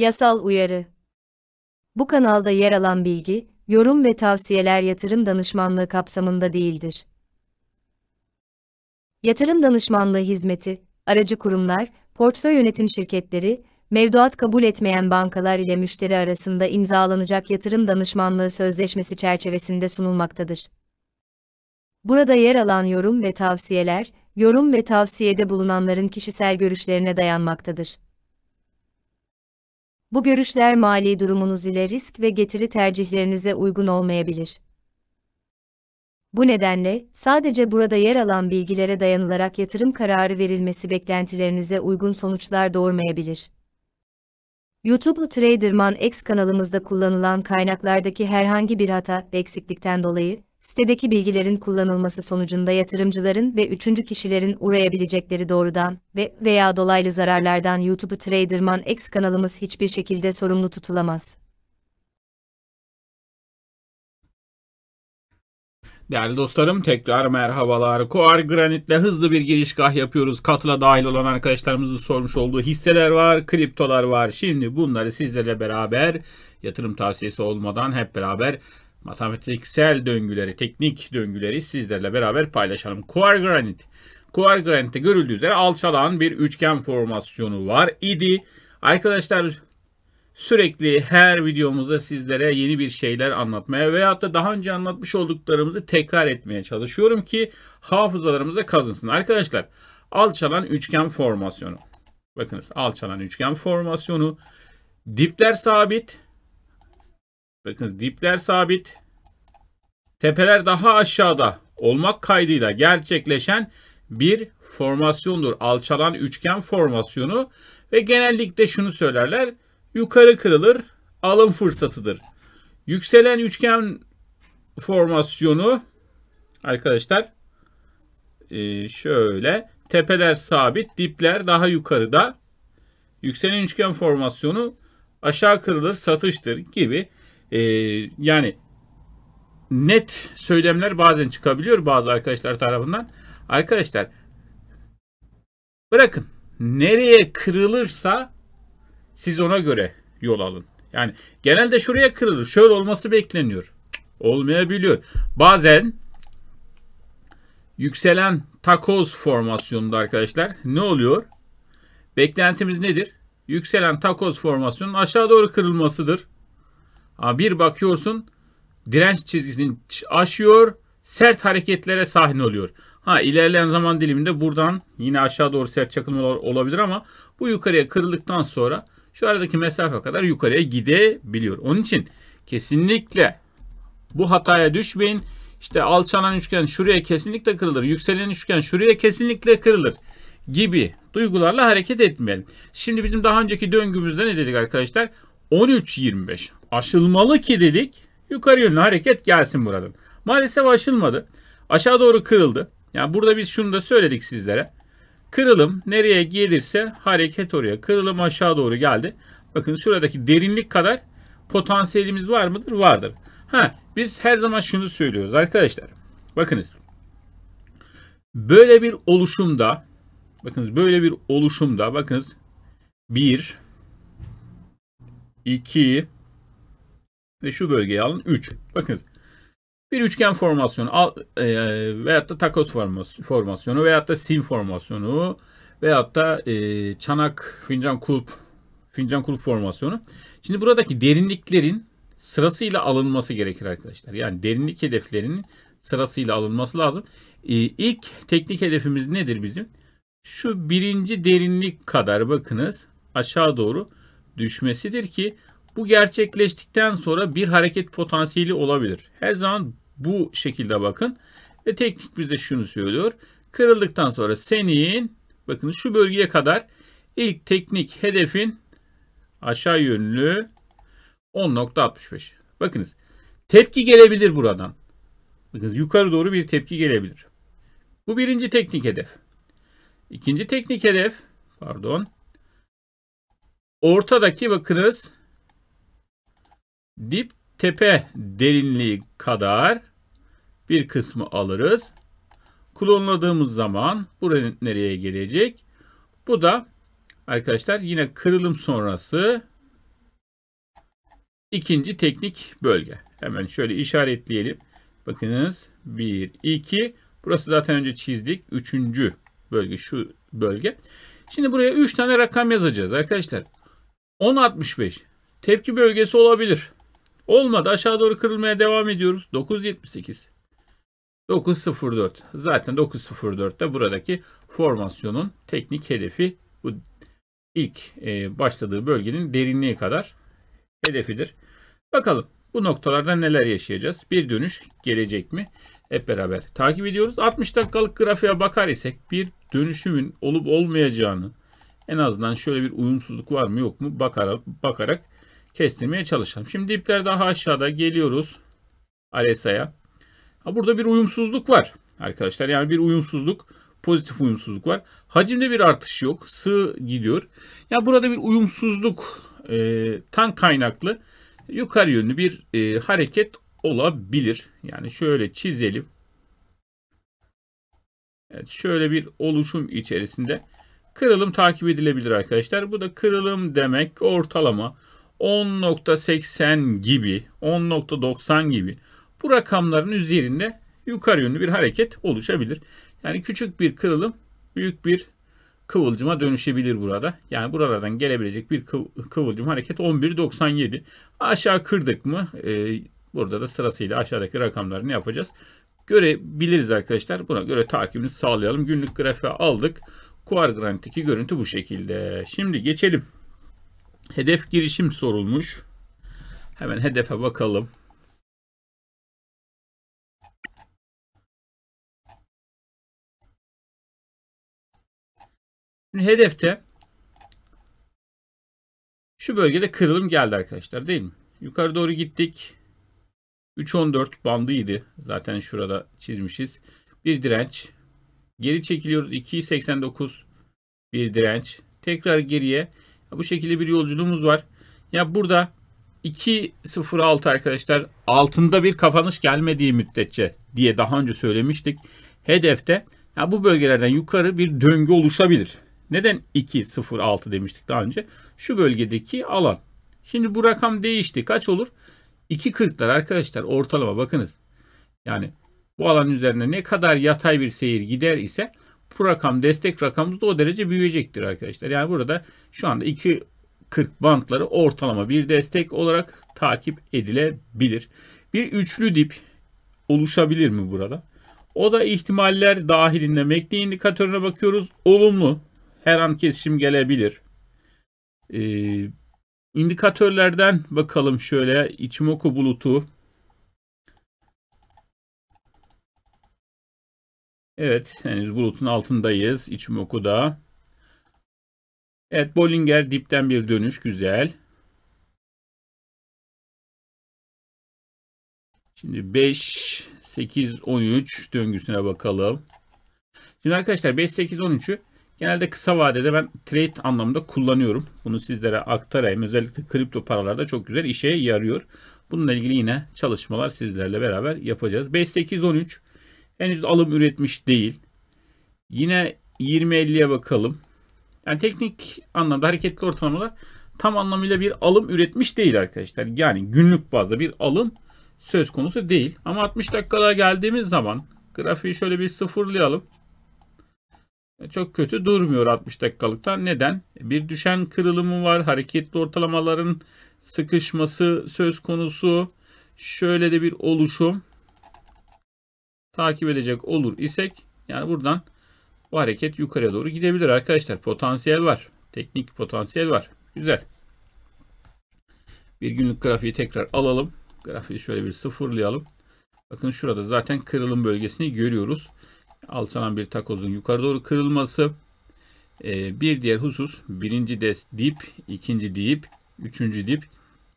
Yasal uyarı. Bu kanalda yer alan bilgi, yorum ve tavsiyeler yatırım danışmanlığı kapsamında değildir. Yatırım danışmanlığı hizmeti, aracı kurumlar, portföy yönetim şirketleri, mevduat kabul etmeyen bankalar ile müşteri arasında imzalanacak yatırım danışmanlığı sözleşmesi çerçevesinde sunulmaktadır. Burada yer alan yorum ve tavsiyeler, yorum ve tavsiyede bulunanların kişisel görüşlerine dayanmaktadır. Bu görüşler mali durumunuz ile risk ve getiri tercihlerinize uygun olmayabilir. Bu nedenle, sadece burada yer alan bilgilere dayanılarak yatırım kararı verilmesi beklentilerinize uygun sonuçlar doğurmayabilir. YouTube Traderman X kanalımızda kullanılan kaynaklardaki herhangi bir hata, eksiklikten dolayı, sitedeki bilgilerin kullanılması sonucunda yatırımcıların ve üçüncü kişilerin uğrayabilecekleri doğrudan ve veya dolaylı zararlardan YouTube Traderman X kanalımız hiçbir şekilde sorumlu tutulamaz. Değerli dostlarım tekrar merhabalar. Koar Granit'le hızlı bir giriş kah yapıyoruz. Katla dahil olan arkadaşlarımızın sormuş olduğu hisseler var, kriptolar var. Şimdi bunları sizlerle beraber yatırım tavsiyesi olmadan hep beraber matematiksel döngüleri, teknik döngüleri sizlerle beraber paylaşalım. granit. Kuargranit. granitte görüldüğü üzere alçalan bir üçgen formasyonu var idi. Arkadaşlar sürekli her videomuzda sizlere yeni bir şeyler anlatmaya veyahut da daha önce anlatmış olduklarımızı tekrar etmeye çalışıyorum ki hafızalarımıza kazınsın. Arkadaşlar alçalan üçgen formasyonu. Bakınız alçalan üçgen formasyonu. Dipler sabit. Bakın dipler sabit. Tepeler daha aşağıda olmak kaydıyla gerçekleşen bir formasyondur. Alçalan üçgen formasyonu ve genellikle şunu söylerler. Yukarı kırılır, alım fırsatıdır. Yükselen üçgen formasyonu arkadaşlar e, şöyle tepeler sabit, dipler daha yukarıda. Yükselen üçgen formasyonu aşağı kırılır, satıştır gibi e, yani net söylemler bazen çıkabiliyor bazı arkadaşlar tarafından. Arkadaşlar bırakın nereye kırılırsa siz ona göre yol alın. Yani genelde şuraya kırılır. Şöyle olması bekleniyor. Olmayabiliyor. Bazen yükselen takoz formasyonunda arkadaşlar ne oluyor? Beklentimiz nedir? Yükselen takoz formasyonun aşağı doğru kırılmasıdır. Bir bakıyorsun direnç çizgisini aşıyor, sert hareketlere sahne oluyor. Ha ilerleyen zaman diliminde buradan yine aşağı doğru sert çakılmalar olabilir ama bu yukarıya kırıldıktan sonra şu aradaki mesafe kadar yukarıya gidebiliyor. Onun için kesinlikle bu hataya düşmeyin. İşte alçalan üçgen şuraya kesinlikle kırılır. Yükselen üçgen şuraya kesinlikle kırılır gibi duygularla hareket etmeyelim. Şimdi bizim daha önceki döngümüzde ne dedik arkadaşlar? 13-25 aşılmalı ki dedik. Yukarı yönlü hareket gelsin buradan. Maalesef aşılmadı. Aşağı doğru kırıldı. Yani burada biz şunu da söyledik sizlere. Kırılım nereye gelirse hareket oraya. Kırılım aşağı doğru geldi. Bakın şuradaki derinlik kadar potansiyelimiz var mıdır? Vardır. Ha, biz her zaman şunu söylüyoruz arkadaşlar. Bakınız. Böyle bir oluşumda bakınız böyle bir oluşumda bakınız 1 2 ve şu bölgeyi alın 3. Bakınız bir üçgen formasyonu al, e, veyahut da takos formasyonu veyahut da sim formasyonu veyahut da e, çanak fincan kulp fincan kulp formasyonu. Şimdi buradaki derinliklerin sırasıyla alınması gerekir arkadaşlar. Yani derinlik hedeflerinin sırasıyla alınması lazım. E, ilk teknik hedefimiz nedir bizim? Şu birinci derinlik kadar bakınız aşağı doğru düşmesidir ki bu gerçekleştikten sonra bir hareket potansiyeli olabilir. Her zaman bu şekilde bakın. Ve teknik bize şunu söylüyor. Kırıldıktan sonra senin bakın şu bölgeye kadar ilk teknik hedefin aşağı yönlü 10.65. Bakınız tepki gelebilir buradan. Bakınız yukarı doğru bir tepki gelebilir. Bu birinci teknik hedef. İkinci teknik hedef pardon. Ortadaki bakınız dip tepe derinliği kadar bir kısmı alırız. Klonladığımız zaman buranın nereye gelecek? Bu da arkadaşlar yine kırılım sonrası ikinci teknik bölge. Hemen şöyle işaretleyelim. Bakınız 1, 2. Burası zaten önce çizdik. Üçüncü bölge şu bölge. Şimdi buraya 3 tane rakam yazacağız arkadaşlar. 10.65 tepki bölgesi olabilir. Olmadı. Aşağı doğru kırılmaya devam ediyoruz. 9.78. 9.04. Zaten 9.04'te buradaki formasyonun teknik hedefi bu ilk e, başladığı bölgenin derinliği kadar hedefidir. Bakalım bu noktalarda neler yaşayacağız? Bir dönüş gelecek mi? Hep beraber takip ediyoruz. 60 dakikalık grafiğe bakar isek bir dönüşümün olup olmayacağını en azından şöyle bir uyumsuzluk var mı yok mu bakarak, bakarak kestirmeye çalışalım. Şimdi ipler daha aşağıda geliyoruz Alesa'ya. Burada bir uyumsuzluk var arkadaşlar. Yani bir uyumsuzluk, pozitif uyumsuzluk var. Hacimde bir artış yok. Sığ gidiyor. Ya yani burada bir uyumsuzluk e, tan kaynaklı yukarı yönlü bir e, hareket olabilir. Yani şöyle çizelim. Evet, şöyle bir oluşum içerisinde kırılım takip edilebilir arkadaşlar. Bu da kırılım demek ortalama 10.80 gibi, 10.90 gibi bu rakamların üzerinde yukarı yönlü bir hareket oluşabilir. Yani küçük bir kırılım büyük bir kıvılcıma dönüşebilir burada. Yani buralardan gelebilecek bir kıvılcım hareket 11.97. Aşağı kırdık mı e, burada da sırasıyla aşağıdaki rakamları ne yapacağız? Görebiliriz arkadaşlar. Buna göre takibini sağlayalım. Günlük grafiği aldık. Kuar granitteki görüntü bu şekilde. Şimdi geçelim. Hedef girişim sorulmuş. Hemen hedefe bakalım. Şimdi hedefte şu bölgede kırılım geldi arkadaşlar değil mi? Yukarı doğru gittik. 3.14 bandıydı. Zaten şurada çizmişiz. Bir direnç. Geri çekiliyoruz. 2.89 bir direnç. Tekrar geriye bu şekilde bir yolculuğumuz var. Ya burada 2.06 arkadaşlar altında bir kapanış gelmediği müddetçe diye daha önce söylemiştik. Hedefte ya bu bölgelerden yukarı bir döngü oluşabilir. Neden 2.06 demiştik daha önce? Şu bölgedeki alan. Şimdi bu rakam değişti. Kaç olur? 2.40'lar arkadaşlar ortalama bakınız. Yani bu alan üzerinde ne kadar yatay bir seyir gider ise bu rakam destek rakamımız da o derece büyüyecektir arkadaşlar. Yani burada şu anda 2.40 bantları ortalama bir destek olarak takip edilebilir. Bir üçlü dip oluşabilir mi burada? O da ihtimaller dahilinde MACD indikatörüne bakıyoruz. Olumlu. Her an kesişim gelebilir. Ee, indikatörlerden bakalım şöyle. İçimoku bulutu Evet henüz bulutun altındayız. İçimoku'da. Evet Bollinger dipten bir dönüş. Güzel. Şimdi 5, 8, 13 döngüsüne bakalım. Şimdi arkadaşlar 5, 8, 13'ü genelde kısa vadede ben trade anlamında kullanıyorum. Bunu sizlere aktarayım. Özellikle kripto paralarda çok güzel işe yarıyor. Bununla ilgili yine çalışmalar sizlerle beraber yapacağız. 5, 8, 13 henüz alım üretmiş değil. Yine 20-50'ye bakalım. Yani teknik anlamda hareketli ortalamalar tam anlamıyla bir alım üretmiş değil arkadaşlar. Yani günlük bazda bir alım söz konusu değil. Ama 60 dakikada geldiğimiz zaman grafiği şöyle bir sıfırlayalım. Çok kötü durmuyor 60 dakikalıktan. Neden? Bir düşen kırılımı var. Hareketli ortalamaların sıkışması söz konusu. Şöyle de bir oluşum takip edecek olur isek yani buradan bu hareket yukarıya doğru gidebilir arkadaşlar. Potansiyel var. Teknik potansiyel var. Güzel. Bir günlük grafiği tekrar alalım. Grafiği şöyle bir sıfırlayalım. Bakın şurada zaten kırılım bölgesini görüyoruz. Alçalan bir takozun yukarı doğru kırılması. Ee, bir diğer husus birinci des dip, ikinci dip, üçüncü dip.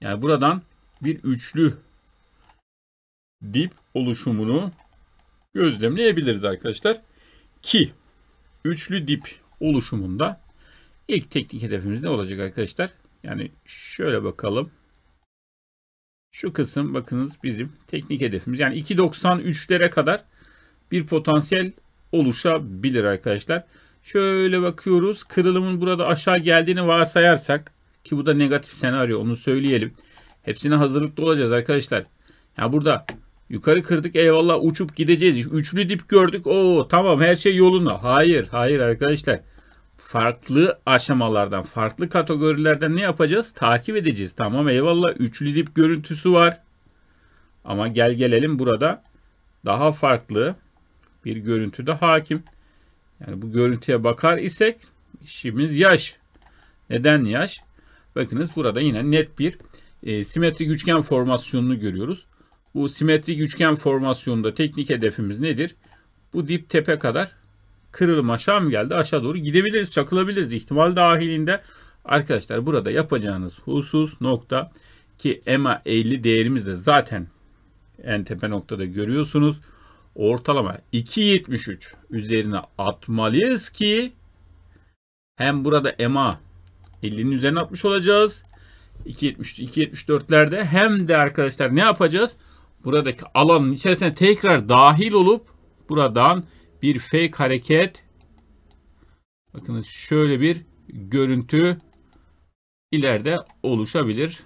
Yani buradan bir üçlü dip oluşumunu gözlemleyebiliriz arkadaşlar. Ki üçlü dip oluşumunda ilk teknik hedefimiz ne olacak arkadaşlar? Yani şöyle bakalım. Şu kısım bakınız bizim teknik hedefimiz. Yani 2.93'lere kadar bir potansiyel oluşabilir arkadaşlar. Şöyle bakıyoruz. Kırılımın burada aşağı geldiğini varsayarsak ki bu da negatif senaryo onu söyleyelim. Hepsine hazırlıklı olacağız arkadaşlar. Ya yani burada Yukarı kırdık eyvallah uçup gideceğiz. Üçlü dip gördük. o tamam her şey yolunda Hayır hayır arkadaşlar. Farklı aşamalardan, farklı kategorilerden ne yapacağız? Takip edeceğiz. Tamam eyvallah üçlü dip görüntüsü var. Ama gel gelelim burada daha farklı bir görüntüde hakim. Yani bu görüntüye bakar isek işimiz yaş. Neden yaş? Bakınız burada yine net bir e, simetrik üçgen formasyonunu görüyoruz. Bu simetrik üçgen formasyonunda teknik hedefimiz nedir? Bu dip tepe kadar kırılım aşağı mı geldi? Aşağı doğru gidebiliriz, çakılabiliriz ihtimal dahilinde. Arkadaşlar burada yapacağınız husus nokta ki EMA 50 değerimiz de zaten en tepe noktada görüyorsunuz. Ortalama 2.73 üzerine atmalıyız ki hem burada EMA 50'nin üzerine atmış olacağız. 2.73 2.74'lerde hem de arkadaşlar ne yapacağız? buradaki alanın içerisine tekrar dahil olup buradan bir fake hareket bakınız şöyle bir görüntü ileride oluşabilir.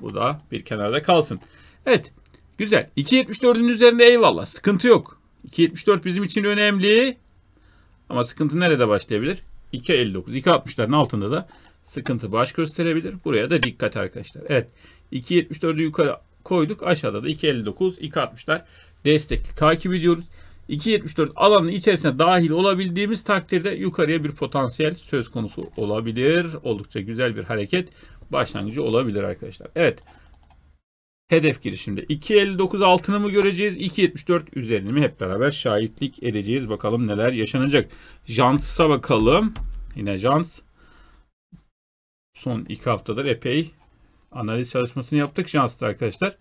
Bu da bir kenarda kalsın. Evet güzel. 2.74'ün üzerinde eyvallah sıkıntı yok. 2.74 bizim için önemli. Ama sıkıntı nerede başlayabilir? 2.59, 2.60'ların altında da sıkıntı baş gösterebilir. Buraya da dikkat arkadaşlar. Evet. 2.74'ü yukarı koyduk. Aşağıda da 2.59, 2.60'lar destekli takip ediyoruz. 2.74 alanın içerisine dahil olabildiğimiz takdirde yukarıya bir potansiyel söz konusu olabilir. Oldukça güzel bir hareket başlangıcı olabilir arkadaşlar. Evet. Hedef girişimde 2.59 altını mı göreceğiz? 2.74 üzerini mi? Hep beraber şahitlik edeceğiz. Bakalım neler yaşanacak. Jants'a bakalım. Yine Jans, son iki haftadır epey Analiz çalışmasını yaptık şanslı arkadaşlar.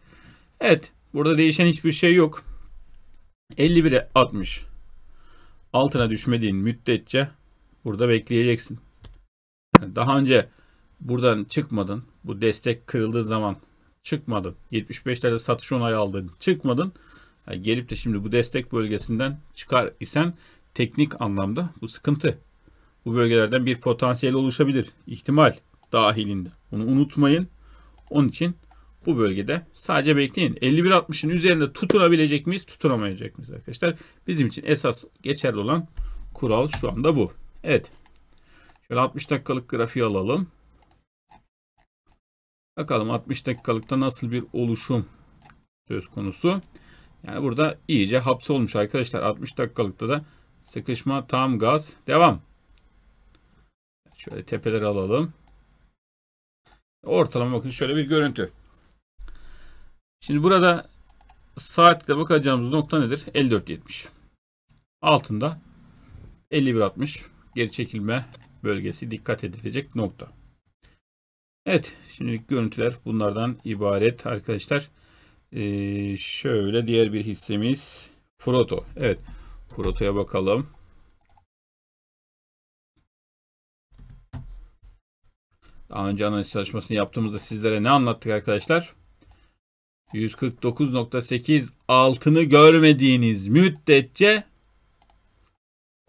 Evet. Burada değişen hiçbir şey yok. 51'e 60. Altına düşmediğin müddetçe burada bekleyeceksin. Yani daha önce buradan çıkmadın. Bu destek kırıldığı zaman çıkmadın. 75'lerde satış onayı aldın. Çıkmadın. Yani gelip de şimdi bu destek bölgesinden çıkar isen teknik anlamda bu sıkıntı. Bu bölgelerden bir potansiyel oluşabilir. İhtimal dahilinde. Bunu unutmayın. Onun için bu bölgede sadece bekleyin. 51.60'ın üzerinde tutunabilecek miyiz? Tutunamayacak mıyız arkadaşlar? Bizim için esas geçerli olan kural şu anda bu. Evet. Şöyle 60 dakikalık grafiği alalım. Bakalım 60 dakikalıkta nasıl bir oluşum söz konusu. Yani burada iyice hapsolmuş arkadaşlar. 60 dakikalıkta da sıkışma tam gaz devam. Şöyle tepeleri alalım. Ortalama bakın şöyle bir görüntü. Şimdi burada saatte bakacağımız nokta nedir? 54.70. Altında 51.60 geri çekilme bölgesi dikkat edilecek nokta. Evet şimdilik görüntüler bunlardan ibaret arkadaşlar. Ee, şöyle diğer bir hissemiz Froto. Evet Froto'ya bakalım. Daha önce analiz çalışmasını yaptığımızda sizlere ne anlattık arkadaşlar? 149.8 altını görmediğiniz müddetçe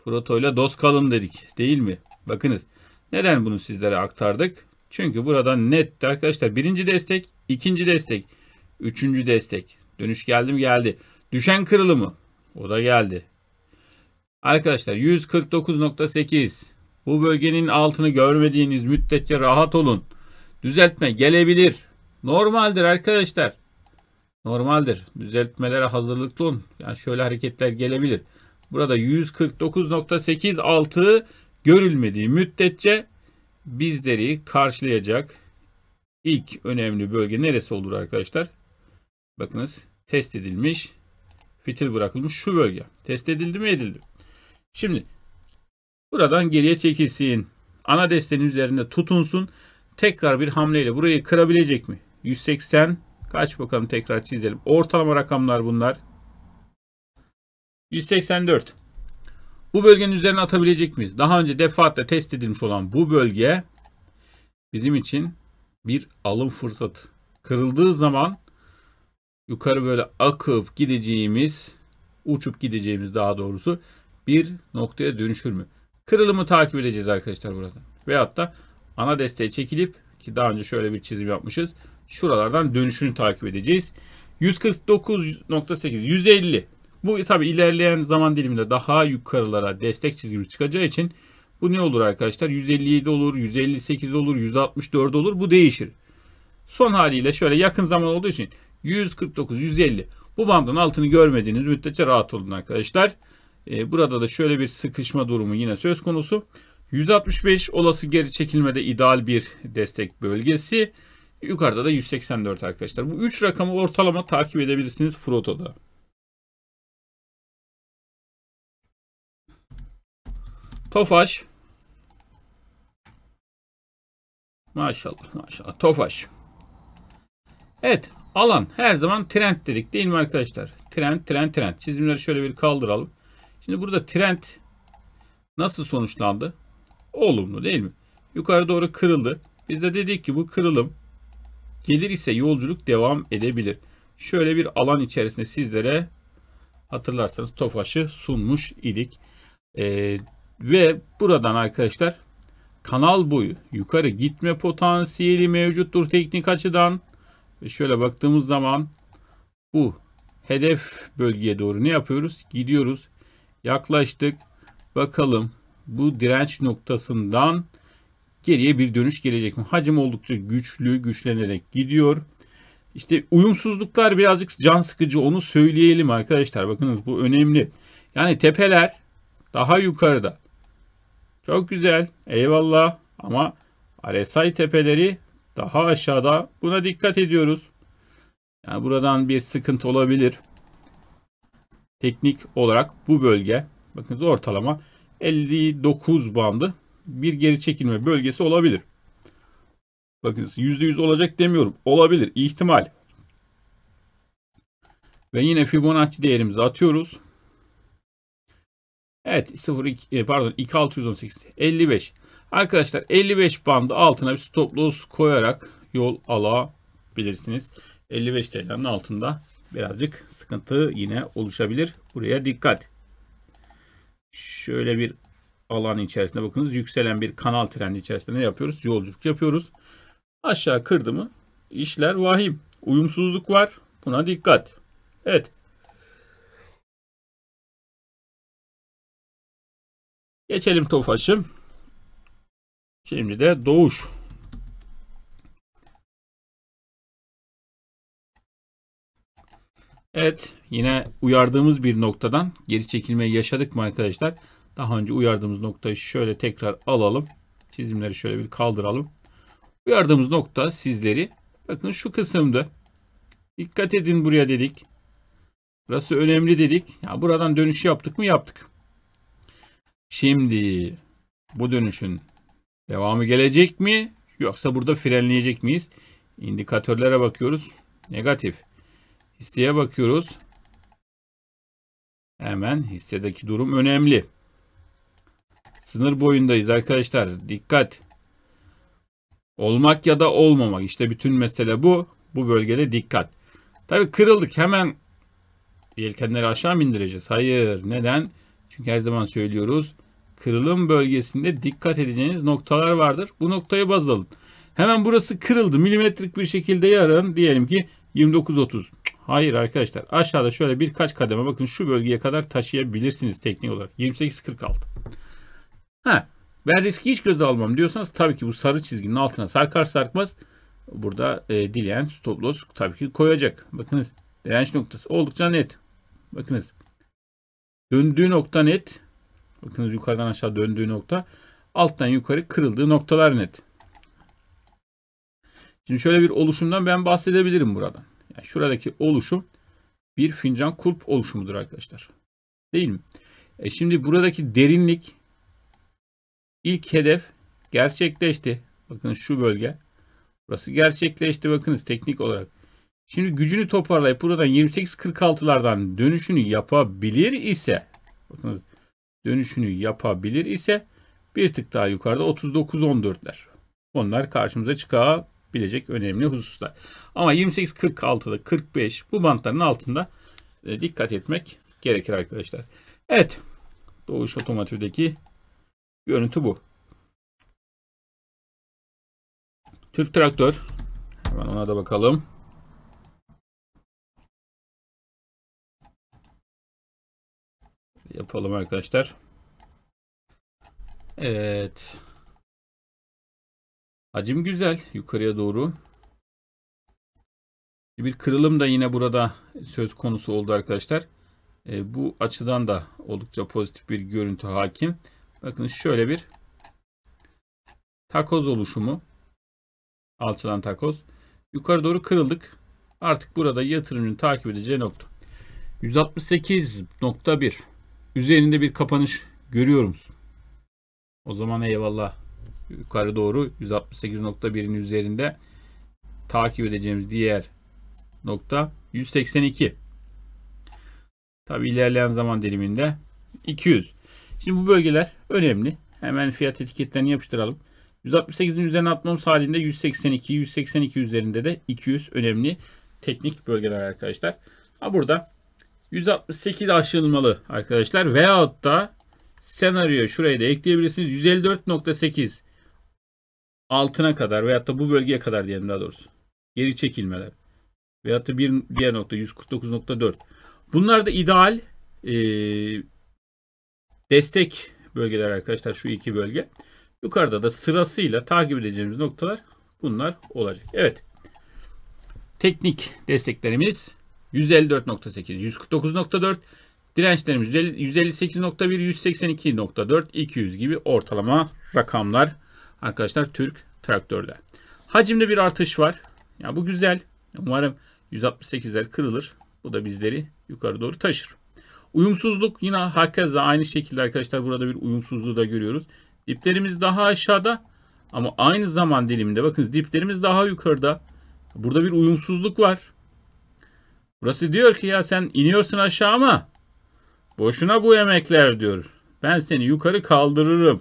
protoyla doz kalın dedik. Değil mi? Bakınız. Neden bunu sizlere aktardık? Çünkü burada net arkadaşlar birinci destek, ikinci destek, üçüncü destek. Dönüş geldi mi geldi. Düşen kırılımı. O da geldi. Arkadaşlar 149.8 bu bölgenin altını görmediğiniz müddetçe rahat olun. Düzeltme gelebilir. Normaldir arkadaşlar. Normaldir. Düzeltmelere hazırlıklı olun. Yani şöyle hareketler gelebilir. Burada 149.86 görülmediği müddetçe bizleri karşılayacak ilk önemli bölge neresi olur arkadaşlar? Bakınız test edilmiş, fitil bırakılmış şu bölge. Test edildi mi edildi. Şimdi Buradan geriye çekilsin. Ana destenin üzerinde tutunsun. Tekrar bir hamleyle burayı kırabilecek mi? 180 kaç bakalım tekrar çizelim. Ortalama rakamlar bunlar. 184. Bu bölgenin üzerine atabilecek miyiz? Daha önce defaatle test edilmiş olan bu bölge bizim için bir alım fırsatı. Kırıldığı zaman yukarı böyle akıp gideceğimiz, uçup gideceğimiz daha doğrusu bir noktaya dönüşür mü? Kırılımı takip edeceğiz arkadaşlar burada. Veyahut da ana desteğe çekilip ki daha önce şöyle bir çizim yapmışız. Şuralardan dönüşünü takip edeceğiz. 149.8 150 bu tabi ilerleyen zaman diliminde daha yukarılara destek çizgimiz çıkacağı için bu ne olur arkadaşlar? 157 olur, 158 olur, 164 olur. Bu değişir. Son haliyle şöyle yakın zaman olduğu için 149, 150. Bu bandın altını görmediğiniz müddetçe rahat olun arkadaşlar. E, burada da şöyle bir sıkışma durumu yine söz konusu. 165 olası geri çekilmede ideal bir destek bölgesi. Yukarıda da 184 arkadaşlar. Bu 3 rakamı ortalama takip edebilirsiniz Froto'da. Tofaş. Maşallah maşallah. Tofaş. Evet. Alan her zaman trend dedik değil mi arkadaşlar? Trend trend trend. Çizimleri şöyle bir kaldıralım. Şimdi burada trend nasıl sonuçlandı? Olumlu değil mi? Yukarı doğru kırıldı. Biz de dedik ki bu kırılım gelir ise yolculuk devam edebilir. Şöyle bir alan içerisinde sizlere hatırlarsanız Tofaş'ı sunmuş idik. Ee, ve buradan arkadaşlar kanal boyu yukarı gitme potansiyeli mevcuttur teknik açıdan. Ve şöyle baktığımız zaman bu hedef bölgeye doğru ne yapıyoruz? Gidiyoruz yaklaştık. Bakalım bu direnç noktasından geriye bir dönüş gelecek mi? Hacim oldukça güçlü, güçlenerek gidiyor. İşte uyumsuzluklar birazcık can sıkıcı onu söyleyelim arkadaşlar. Bakınız bu önemli. Yani tepeler daha yukarıda. Çok güzel. Eyvallah. Ama RSI tepeleri daha aşağıda. Buna dikkat ediyoruz. Yani buradan bir sıkıntı olabilir. Teknik olarak bu bölge bakınız ortalama 59 bandı bir geri çekilme bölgesi olabilir. Bakınız %100 olacak demiyorum. Olabilir. ihtimal. Ve yine Fibonacci değerimizi atıyoruz. Evet 02 e, pardon 2618 55. Arkadaşlar 55 bandı altına bir stop loss koyarak yol alabilirsiniz. 55 TL'nin altında birazcık sıkıntı yine oluşabilir. Buraya dikkat. Şöyle bir alan içerisinde bakınız yükselen bir kanal trendi içerisinde ne yapıyoruz? Yolculuk yapıyoruz. Aşağı kırdı mı işler vahim. Uyumsuzluk var. Buna dikkat. Evet. Geçelim Tofaş'ım. Şimdi de Doğuş. Evet yine uyardığımız bir noktadan geri çekilmeyi yaşadık mı arkadaşlar? Daha önce uyardığımız noktayı şöyle tekrar alalım. Çizimleri şöyle bir kaldıralım. Uyardığımız nokta sizleri bakın şu kısımda. Dikkat edin buraya dedik. Burası önemli dedik. Ya buradan dönüş yaptık mı? Yaptık. Şimdi bu dönüşün devamı gelecek mi? Yoksa burada frenleyecek miyiz? İndikatörlere bakıyoruz. Negatif. Hisseye bakıyoruz. Hemen hissedeki durum önemli. Sınır boyundayız arkadaşlar. Dikkat. Olmak ya da olmamak. İşte bütün mesele bu. Bu bölgede dikkat. Tabii kırıldık. Hemen yelkenleri aşağı mı indireceğiz? Hayır. Neden? Çünkü her zaman söylüyoruz. Kırılım bölgesinde dikkat edeceğiniz noktalar vardır. Bu noktayı baz alın. Hemen burası kırıldı. Milimetrik bir şekilde yarın diyelim ki 29-30. Hayır arkadaşlar aşağıda şöyle birkaç kademe bakın şu bölgeye kadar taşıyabilirsiniz teknik olarak. 28.46. Ha, ben riski hiç göze almam diyorsanız tabii ki bu sarı çizginin altına sarkar sarkmaz burada e, dileyen stop loss tabii ki koyacak. Bakınız direnç noktası oldukça net. Bakınız döndüğü nokta net. Bakınız yukarıdan aşağı döndüğü nokta. Alttan yukarı kırıldığı noktalar net. Şimdi şöyle bir oluşumdan ben bahsedebilirim buradan. Yani şuradaki oluşum bir fincan kulp oluşumudur arkadaşlar. Değil mi? E şimdi buradaki derinlik ilk hedef gerçekleşti. Bakın şu bölge. Burası gerçekleşti bakınız teknik olarak. Şimdi gücünü toparlayıp buradan 28-46'lardan dönüşünü yapabilir ise bakınız dönüşünü yapabilir ise bir tık daha yukarıda 39-14'ler. Onlar karşımıza çıkabilir bilecek önemli hususlar. Ama 28-46'da 45 bu bantların altında e, dikkat etmek gerekir arkadaşlar. Evet. Doğuş otomotivdeki görüntü bu. Türk traktör. Hemen ona da bakalım. Yapalım arkadaşlar. Evet. Hacim güzel yukarıya doğru. Bir kırılım da yine burada söz konusu oldu arkadaşlar. E, bu açıdan da oldukça pozitif bir görüntü hakim. Bakın şöyle bir takoz oluşumu. Alçalan takoz. Yukarı doğru kırıldık. Artık burada yatırımcının takip edeceği nokta. 168.1 üzerinde bir kapanış görüyor musun? O zaman eyvallah yukarı doğru 168.1'in üzerinde takip edeceğimiz diğer nokta 182. Tabi ilerleyen zaman diliminde 200. Şimdi bu bölgeler önemli. Hemen fiyat etiketlerini yapıştıralım. 168'in üzerine atmamız halinde 182, 182 üzerinde de 200 önemli teknik bölgeler arkadaşlar. Ha burada 168 aşılmalı arkadaşlar. Veyahut da senaryo şuraya da ekleyebilirsiniz. 154.8 altına kadar veyahut da bu bölgeye kadar diyelim daha doğrusu. Geri çekilmeler. Veyahut da bir diğer nokta 149.4. Bunlar da ideal e, destek bölgeler arkadaşlar şu iki bölge. Yukarıda da sırasıyla takip edeceğimiz noktalar bunlar olacak. Evet. Teknik desteklerimiz 154.8, 149.4, dirençlerimiz 158.1, 182.4, 200 gibi ortalama rakamlar Arkadaşlar Türk traktörler. Hacimde bir artış var. Ya bu güzel. Umarım 168'ler kırılır. Bu da bizleri yukarı doğru taşır. Uyumsuzluk yine hakeza aynı şekilde arkadaşlar burada bir uyumsuzluğu da görüyoruz. Diplerimiz daha aşağıda ama aynı zaman diliminde bakınız diplerimiz daha yukarıda. Burada bir uyumsuzluk var. Burası diyor ki ya sen iniyorsun aşağı ama boşuna bu emekler diyor. Ben seni yukarı kaldırırım.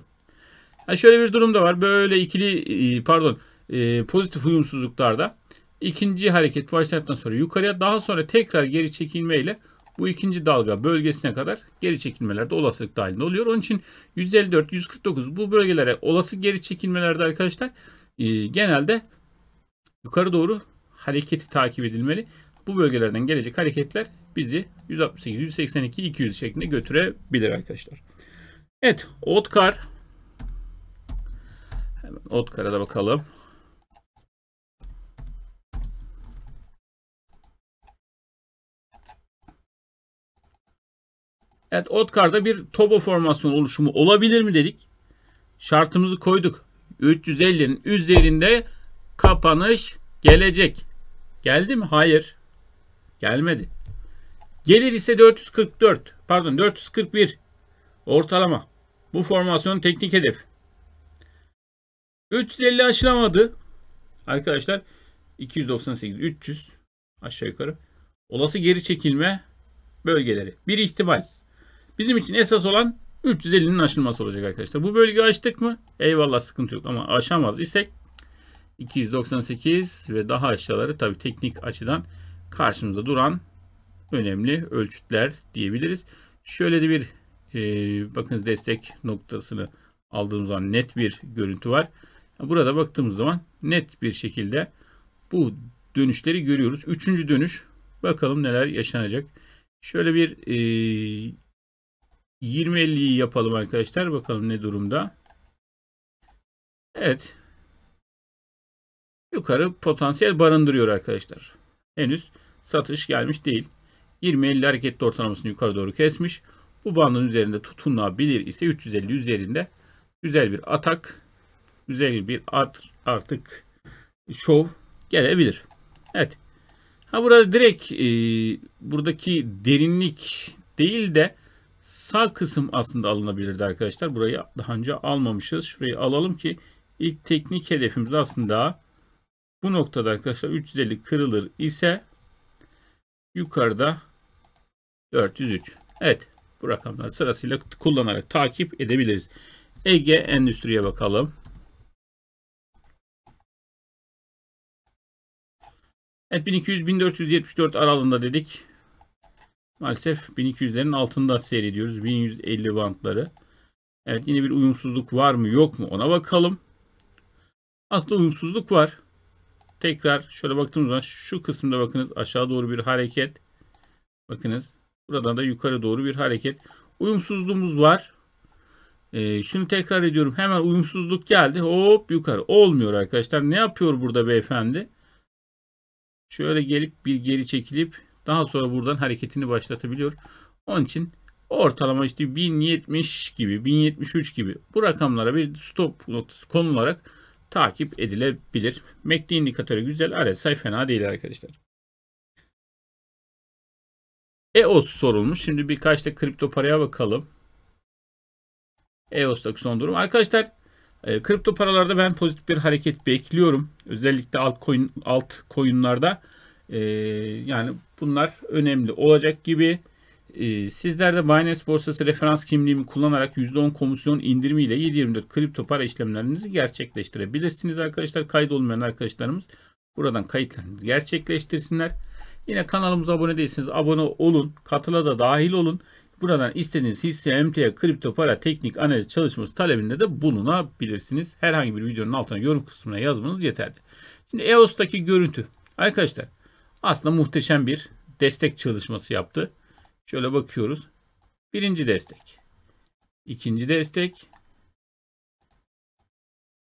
Yani şöyle bir durum da var. Böyle ikili e, pardon e, pozitif uyumsuzluklarda ikinci hareket başlattıktan sonra yukarıya daha sonra tekrar geri çekilmeyle bu ikinci dalga bölgesine kadar geri çekilmelerde de olasılık dahilinde oluyor. Onun için 154, 149 bu bölgelere olası geri çekilmelerde arkadaşlar e, genelde yukarı doğru hareketi takip edilmeli. Bu bölgelerden gelecek hareketler bizi 168, 182, 200 şeklinde götürebilir arkadaşlar. Evet, Otkar ot karada bakalım. Evet Otkar'da bir tobo formasyon oluşumu olabilir mi dedik. Şartımızı koyduk. 350'nin üzerinde kapanış gelecek. Geldi mi? Hayır. Gelmedi. Gelir ise 444 pardon 441 ortalama. Bu formasyonun teknik hedef. 350 aşılamadı. Arkadaşlar 298, 300 aşağı yukarı. Olası geri çekilme bölgeleri. Bir ihtimal. Bizim için esas olan 350'nin aşılması olacak arkadaşlar. Bu bölgeyi aştık mı? Eyvallah sıkıntı yok ama aşamaz isek 298 ve daha aşağıları tabii teknik açıdan karşımıza duran önemli ölçütler diyebiliriz. Şöyle de bir e, bakınız destek noktasını aldığımız zaman net bir görüntü var. Burada baktığımız zaman net bir şekilde bu dönüşleri görüyoruz. Üçüncü dönüş bakalım neler yaşanacak. Şöyle bir e, 20 yapalım arkadaşlar. Bakalım ne durumda. Evet. Yukarı potansiyel barındırıyor arkadaşlar. Henüz satış gelmiş değil. 20 hareketli ortalamasını yukarı doğru kesmiş. Bu bandın üzerinde tutunabilir ise 350 üzerinde güzel bir atak güzel bir art, artık şov gelebilir. Evet. Ha burada direkt e, buradaki derinlik değil de sağ kısım aslında alınabilirdi arkadaşlar. Burayı daha önce almamışız. Şurayı alalım ki ilk teknik hedefimiz aslında bu noktada arkadaşlar 350 kırılır ise yukarıda 403. Evet bu rakamları sırasıyla kullanarak takip edebiliriz. Ege Endüstri'ye bakalım. Evet 1200-1474 aralığında dedik. Maalesef 1200'lerin altında seyrediyoruz. 1150 bantları. Evet yine bir uyumsuzluk var mı yok mu ona bakalım. Aslında uyumsuzluk var. Tekrar şöyle baktığımız zaman şu kısımda bakınız aşağı doğru bir hareket. Bakınız buradan da yukarı doğru bir hareket. Uyumsuzluğumuz var. Ee, şunu tekrar ediyorum. Hemen uyumsuzluk geldi. Hop yukarı. Olmuyor arkadaşlar. Ne yapıyor burada beyefendi? şöyle gelip bir geri çekilip daha sonra buradan hareketini başlatabiliyor. Onun için ortalama işte 1070 gibi 1073 gibi bu rakamlara bir stop noktası konularak takip edilebilir. MACD indikatörü güzel RSI fena değil arkadaşlar. EOS sorulmuş. Şimdi birkaç da kripto paraya bakalım. EOS'taki son durum. Arkadaşlar e, kripto paralarda ben pozitif bir hareket bekliyorum. Özellikle alt koyun, alt coin'larda e, yani bunlar önemli olacak gibi. E, sizler de Binance borsası referans kimliğimi kullanarak %10 komisyon indirimiyle 7.24 kripto para işlemlerinizi gerçekleştirebilirsiniz arkadaşlar. Kaydolmayan arkadaşlarımız buradan kayıtlarınızı gerçekleştirsinler. Yine kanalımıza abone değilseniz abone olun. Katıla da dahil olun. Buradan istediğiniz hisse, emtia, kripto para, teknik analiz çalışması talebinde de bulunabilirsiniz. Herhangi bir videonun altına yorum kısmına yazmanız yeterli. Şimdi EOS'taki görüntü. Arkadaşlar aslında muhteşem bir destek çalışması yaptı. Şöyle bakıyoruz. Birinci destek. ikinci destek.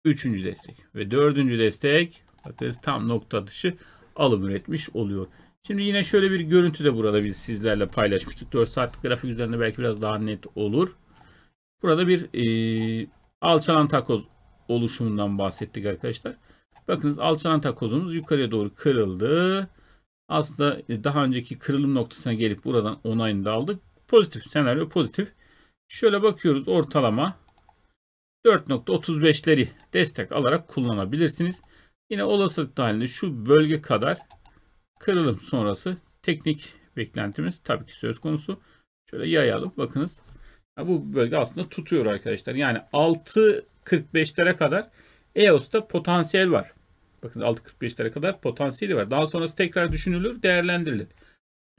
Üçüncü destek. Ve dördüncü destek. Bakınız tam nokta dışı alım üretmiş oluyor. Şimdi yine şöyle bir görüntü de burada biz sizlerle paylaşmıştık. 4 saatlik grafik üzerinde belki biraz daha net olur. Burada bir e, alçalan takoz oluşumundan bahsettik arkadaşlar. Bakınız alçalan takozumuz yukarıya doğru kırıldı. Aslında e, daha önceki kırılım noktasına gelip buradan onayını da aldık. Pozitif senaryo pozitif. Şöyle bakıyoruz ortalama 4.35'leri destek alarak kullanabilirsiniz. Yine olasılık halinde şu bölge kadar Kırılım sonrası teknik beklentimiz tabii ki söz konusu. Şöyle yayalım. Bakınız ya bu bölge aslında tutuyor arkadaşlar. Yani 6.45'lere kadar EOS'ta potansiyel var. Bakın 6.45'lere kadar potansiyeli var. Daha sonrası tekrar düşünülür, değerlendirilir.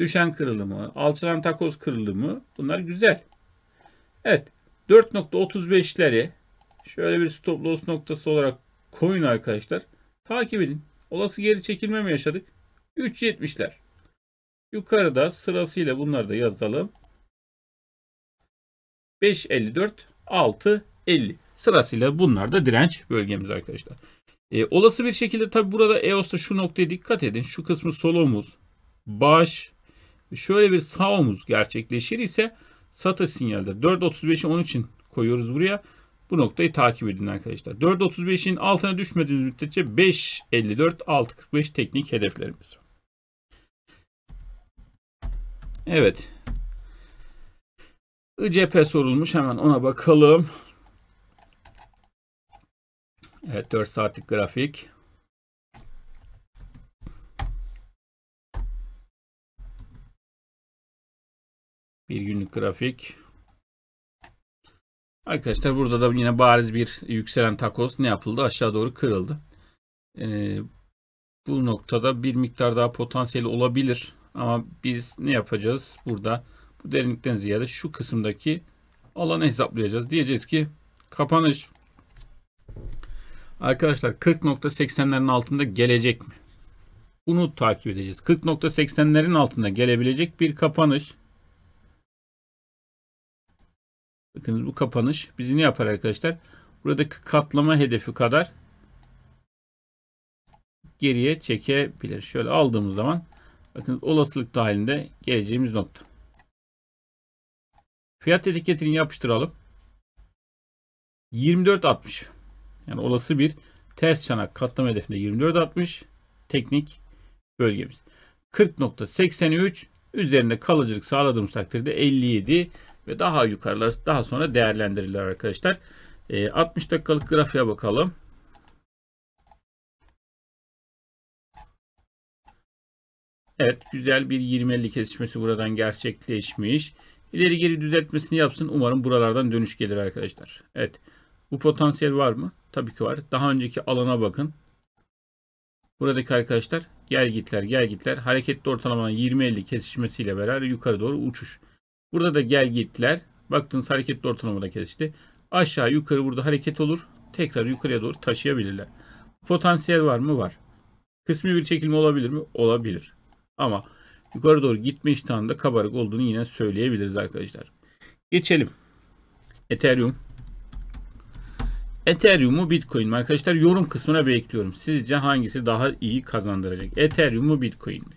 Düşen kırılımı, alçalan takoz kırılımı bunlar güzel. Evet 4.35'leri şöyle bir stop loss noktası olarak koyun arkadaşlar. Takip edin. Olası geri çekilme mi yaşadık? 3.70'ler. Yukarıda sırasıyla bunları da yazalım. 5.54, 6.50. Sırasıyla bunlar da direnç bölgemiz arkadaşlar. E, olası bir şekilde tabi burada EOS'ta şu noktaya dikkat edin. Şu kısmı sol omuz, baş, şöyle bir sağ omuz gerçekleşir ise satış sinyalde 4.35'i onun için koyuyoruz buraya. Bu noktayı takip edin arkadaşlar. 4.35'in altına düşmediğimiz müddetçe 5.54 6.45 teknik hedeflerimiz. Evet. ICP sorulmuş. Hemen ona bakalım. Evet 4 saatlik grafik. Bir günlük grafik. Arkadaşlar burada da yine bariz bir yükselen takoz ne yapıldı? Aşağı doğru kırıldı. Ee, bu noktada bir miktar daha potansiyeli olabilir. Ama biz ne yapacağız burada? Bu derinlikten ziyade şu kısımdaki alanı hesaplayacağız. Diyeceğiz ki kapanış Arkadaşlar 40.80'lerin altında gelecek mi? Bunu takip edeceğiz. 40.80'lerin altında gelebilecek bir kapanış. Bakınız bu kapanış bizi ne yapar arkadaşlar? Buradaki katlama hedefi kadar geriye çekebilir. Şöyle aldığımız zaman Bakınız olasılık dahilinde geleceğimiz nokta. Fiyat etiketini yapıştıralım. 24.60 yani olası bir ters çanak katlama hedefinde 24.60 teknik bölgemiz. 40.83 üzerinde kalıcılık sağladığımız takdirde 57 ve daha yukarılar daha sonra değerlendirilir arkadaşlar. 60 ee, dakikalık grafiğe bakalım. Evet güzel bir 20-50 kesişmesi buradan gerçekleşmiş. İleri geri düzeltmesini yapsın. Umarım buralardan dönüş gelir arkadaşlar. Evet. Bu potansiyel var mı? Tabii ki var. Daha önceki alana bakın. Buradaki arkadaşlar gel gitler gel gitler. Hareketli ortalamanın 20-50 kesişmesiyle beraber yukarı doğru uçuş. Burada da gel gitler. Baktığınız hareketli ortalamada kesişti. Aşağı yukarı burada hareket olur. Tekrar yukarıya doğru taşıyabilirler. Potansiyel var mı? Var. Kısmi bir çekilme olabilir mi? Olabilir. Ama yukarı doğru gitme iştahında kabarık olduğunu yine söyleyebiliriz arkadaşlar. Geçelim. Ethereum. Ethereum Ethereum'u Bitcoin mi arkadaşlar? Yorum kısmına bekliyorum. Sizce hangisi daha iyi kazandıracak? Ethereum Ethereum'u Bitcoin mi?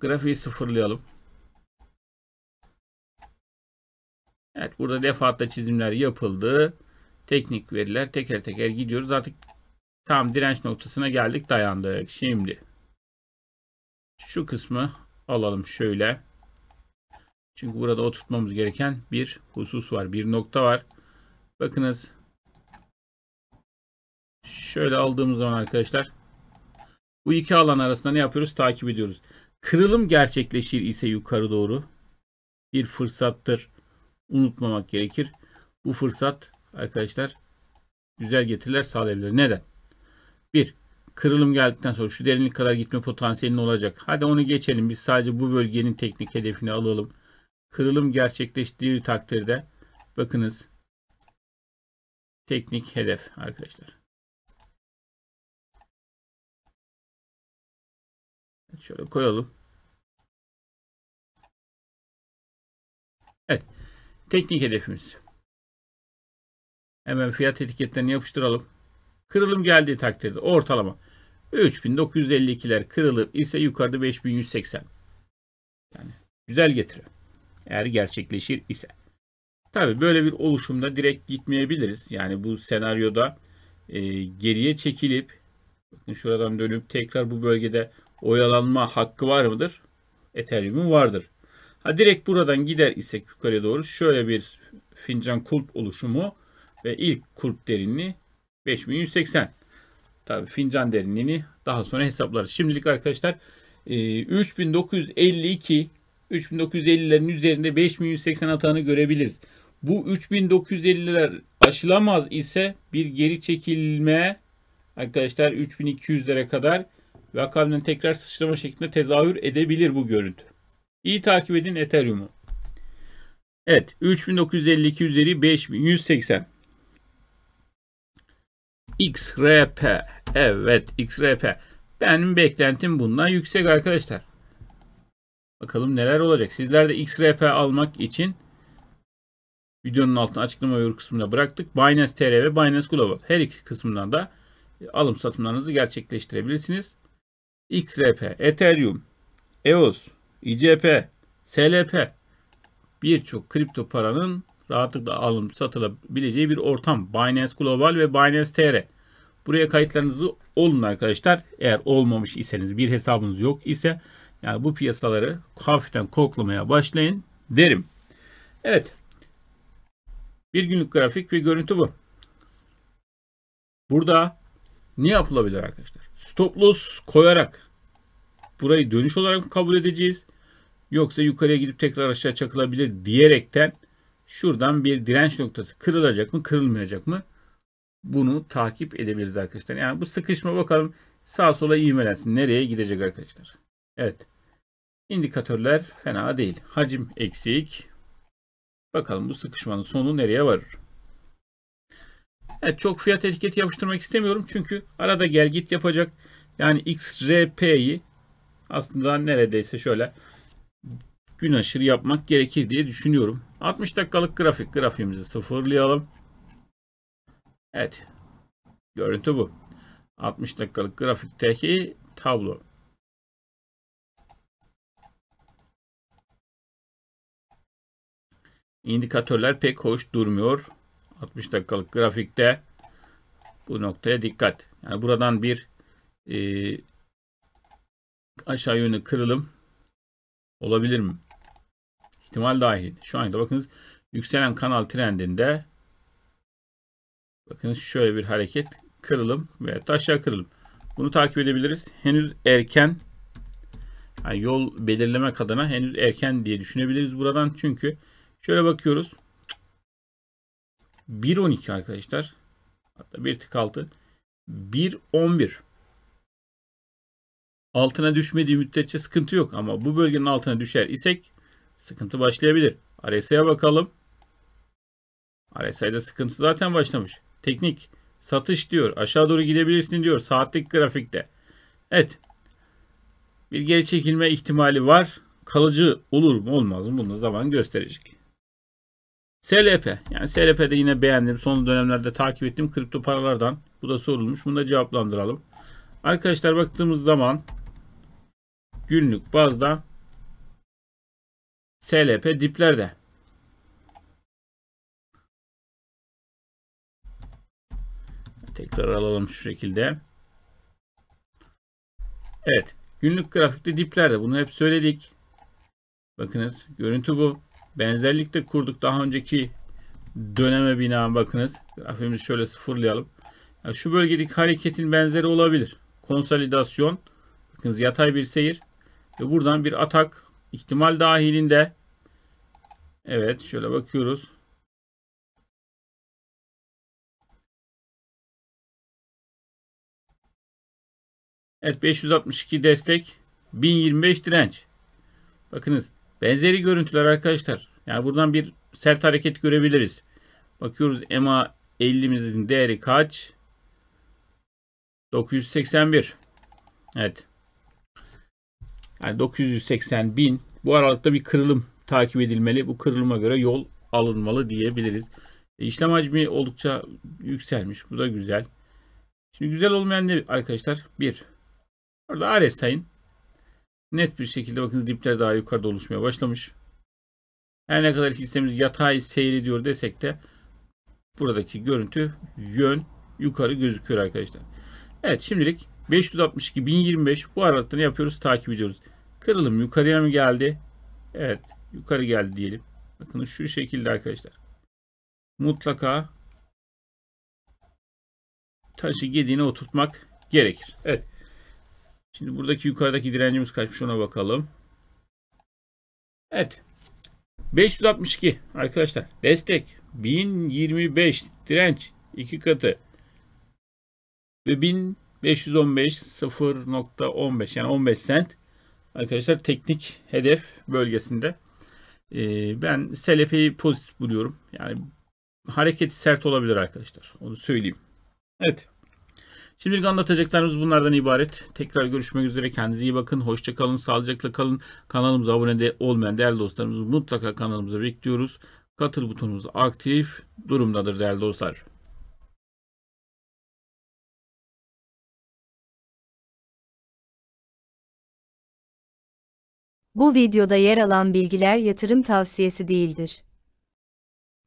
Grafiği sıfırlayalım. Evet burada defaatle çizimler yapıldı. Teknik veriler teker teker gidiyoruz. Artık tam direnç noktasına geldik dayandık. Şimdi şu kısmı alalım şöyle. Çünkü burada oturtmamız gereken bir husus var. Bir nokta var. Bakınız. Şöyle aldığımız zaman arkadaşlar. Bu iki alan arasında ne yapıyoruz? Takip ediyoruz. Kırılım gerçekleşir ise yukarı doğru. Bir fırsattır. Unutmamak gerekir. Bu fırsat arkadaşlar güzel getiriler sağlayabilir. Neden? Bir kırılım geldikten sonra şu derinlik kadar gitme potansiyelin olacak. Hadi onu geçelim. Biz sadece bu bölgenin teknik hedefini alalım. Kırılım gerçekleştiği takdirde bakınız teknik hedef arkadaşlar. Şöyle koyalım. Evet. Teknik hedefimiz. Hemen fiyat etiketlerini yapıştıralım. Kırılım geldiği takdirde ortalama 3952'ler kırılır ise yukarıda 5180. Yani güzel getiri. Eğer gerçekleşir ise. Tabi böyle bir oluşumda direkt gitmeyebiliriz. Yani bu senaryoda e, geriye çekilip bakın şuradan dönüp tekrar bu bölgede oyalanma hakkı var mıdır? Ethereum'un vardır. Ha direkt buradan gider isek yukarıya doğru şöyle bir fincan kulp oluşumu ve ilk kulp derinliği 5180. Tabii fincan derinliğini daha sonra hesaplarız. Şimdilik arkadaşlar e, 3952 3950'lerin üzerinde 5180 atağını görebiliriz. Bu 3950'ler aşılamaz ise bir geri çekilme arkadaşlar 3200'lere kadar ve akabinden tekrar sıçrama şeklinde tezahür edebilir bu görüntü. İyi takip edin Ethereum'u. Evet 3952 üzeri 5180 XRP Evet XRP. Benim beklentim bundan yüksek arkadaşlar. Bakalım neler olacak. Sizler de XRP almak için videonun altına açıklama yorum kısmına bıraktık. Binance TR ve Binance Global. Her iki kısmından da alım satımlarınızı gerçekleştirebilirsiniz. XRP, Ethereum, EOS, ICP, SLP birçok kripto paranın rahatlıkla alım satılabileceği bir ortam. Binance Global ve Binance TR. Buraya kayıtlarınızı olun arkadaşlar. Eğer olmamış iseniz bir hesabınız yok ise yani bu piyasaları hafiften koklamaya başlayın derim. Evet. Bir günlük grafik ve görüntü bu. Burada ne yapılabilir arkadaşlar? Stop loss koyarak burayı dönüş olarak kabul edeceğiz? Yoksa yukarıya gidip tekrar aşağı çakılabilir diyerekten şuradan bir direnç noktası kırılacak mı kırılmayacak mı? bunu takip edebiliriz arkadaşlar. Yani bu sıkışma bakalım sağ sola ivmelensin. Nereye gidecek arkadaşlar? Evet. İndikatörler fena değil. Hacim eksik. Bakalım bu sıkışmanın sonu nereye varır? Evet, çok fiyat etiketi yapıştırmak istemiyorum. Çünkü arada gel git yapacak. Yani XRP'yi aslında neredeyse şöyle gün aşırı yapmak gerekir diye düşünüyorum. 60 dakikalık grafik grafiğimizi sıfırlayalım. Evet. Görüntü bu. 60 dakikalık grafikteki tablo. İndikatörler pek hoş durmuyor. 60 dakikalık grafikte bu noktaya dikkat. Yani buradan bir e, aşağı yönlü kırılım olabilir mi? İhtimal dahil. Şu anda bakınız yükselen kanal trendinde Bakın şöyle bir hareket kırılım veya aşağı kırılım. Bunu takip edebiliriz. Henüz erken yani yol belirlemek adına henüz erken diye düşünebiliriz buradan. Çünkü şöyle bakıyoruz. 1.12 arkadaşlar. Hatta bir tık altı. 1.11 Altına düşmediği müddetçe sıkıntı yok. Ama bu bölgenin altına düşer isek sıkıntı başlayabilir. RSI'ye bakalım. RSI'de sıkıntı zaten başlamış. Teknik satış diyor. Aşağı doğru gidebilirsin diyor saatlik grafikte. Evet. Bir geri çekilme ihtimali var. Kalıcı olur mu olmaz mı bunu zaman gösterecek. SLP. Yani SLP'de yine beğendim. Son dönemlerde takip ettiğim kripto paralardan. Bu da sorulmuş. Bunu da cevaplandıralım. Arkadaşlar baktığımız zaman günlük bazda SLP diplerde. Tekrar alalım şu şekilde. Evet. Günlük grafikte diplerde bunu hep söyledik. Bakınız görüntü bu. Benzerlikte kurduk daha önceki döneme bina bakınız. grafimizi şöyle sıfırlayalım. Yani şu bölgedeki hareketin benzeri olabilir. Konsolidasyon. Bakınız yatay bir seyir. Ve buradan bir atak ihtimal dahilinde. Evet şöyle bakıyoruz. Evet 562 destek 1025 direnç. Bakınız benzeri görüntüler arkadaşlar. Yani buradan bir sert hareket görebiliriz. Bakıyoruz EMA 50'mizin değeri kaç? 981. Evet. Yani 980 bin. Bu aralıkta bir kırılım takip edilmeli. Bu kırılıma göre yol alınmalı diyebiliriz. E, işlem hacmi oldukça yükselmiş. Bu da güzel. Şimdi güzel olmayan ne arkadaşlar? Bir. Orada RSI'nin net bir şekilde bakın dipler daha yukarıda oluşmaya başlamış. Her ne kadar hissemiz yatay seyrediyor desek de buradaki görüntü yön yukarı gözüküyor arkadaşlar. Evet şimdilik 562 1025 bu aralıklarını yapıyoruz takip ediyoruz. Kırılım yukarıya mı geldi? Evet yukarı geldi diyelim. Bakın şu şekilde arkadaşlar. Mutlaka taşı gediğine oturtmak gerekir. Evet. Şimdi buradaki yukarıdaki direncimiz kaçmış ona bakalım. Evet. 562 arkadaşlar destek 1025 direnç 2 katı ve 1515 0.15 yani 15 sent arkadaşlar teknik hedef bölgesinde ee, ben selefi pozitif buluyorum yani hareket sert olabilir arkadaşlar onu söyleyeyim evet Şimdilik anlatacaklarımız bunlardan ibaret. Tekrar görüşmek üzere. Kendinize iyi bakın. Hoşça kalın. Sağlıcakla kalın. Kanalımıza abone de olmayan değerli dostlarımızı mutlaka kanalımıza bekliyoruz. Katıl butonumuz aktif durumdadır değerli dostlar. Bu videoda yer alan bilgiler yatırım tavsiyesi değildir.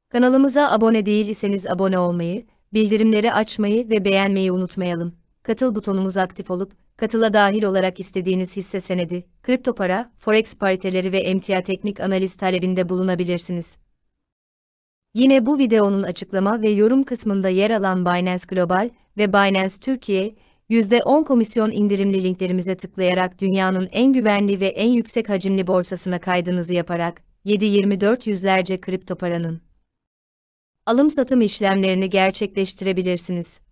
Kanalımıza abone değil iseniz abone olmayı, bildirimleri açmayı ve beğenmeyi unutmayalım. Katıl butonumuz aktif olup, katıla dahil olarak istediğiniz hisse senedi, kripto para, forex pariteleri ve emtia teknik analiz talebinde bulunabilirsiniz. Yine bu videonun açıklama ve yorum kısmında yer alan Binance Global ve Binance Türkiye, %10 komisyon indirimli linklerimize tıklayarak dünyanın en güvenli ve en yüksek hacimli borsasına kaydınızı yaparak 7-24 yüzlerce kripto paranın alım-satım işlemlerini gerçekleştirebilirsiniz.